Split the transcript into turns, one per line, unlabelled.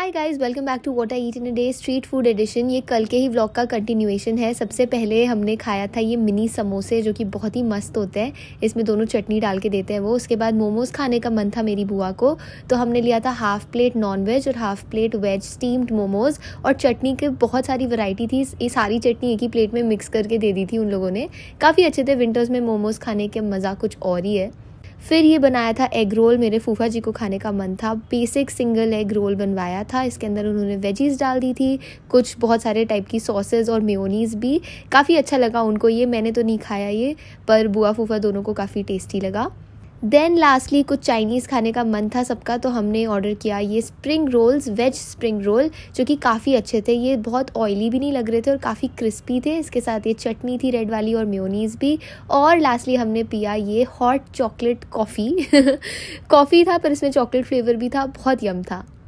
high guys welcome back to what I eat in a day street food edition ये कल के ही blog का continuation है सबसे पहले हमने खाया था ये मिनी समोसे जो कि बहुत ही मस्त होते हैं इसमें दोनों चटनी डाल के देते हैं वो उसके बाद मोमोज़ खाने का मन था मेरी बुआ को तो हमने लिया था हाफ़ प्लेट नॉन वेज और half plate veg steamed momos और चटनी के बहुत सारी वैरायटी थी ये सारी चटनी एक ही प्लेट में मिक्स करके दे दी थी उन लोगों ने काफ़ी अच्छे थे विंटर्स में मोमोज़ खाने के मज़ा कुछ और ही है फिर ये बनाया था एग रोल मेरे फूफा जी को खाने का मन था बेसिक सिंगल एग रोल बनवाया था इसके अंदर उन्होंने वेजीज डाल दी थी कुछ बहुत सारे टाइप की सॉसेज और मेयोनीज भी काफ़ी अच्छा लगा उनको ये मैंने तो नहीं खाया ये पर बुआ फूफा दोनों को काफ़ी टेस्टी लगा देन लास्टली कुछ चाइनीज़ खाने का मन था सबका तो हमने ऑर्डर किया ये spring rolls veg spring roll जो कि काफ़ी अच्छे थे ये बहुत ऑयली भी नहीं लग रहे थे और काफ़ी क्रिस्पी थे इसके साथ ये चटनी थी रेड वाली और म्योनीज़ भी और लास्टली हमने पिया ये हॉट चॉकलेट कॉफ़ी कॉफ़ी था पर इसमें चॉकलेट फ्लेवर भी था बहुत यम था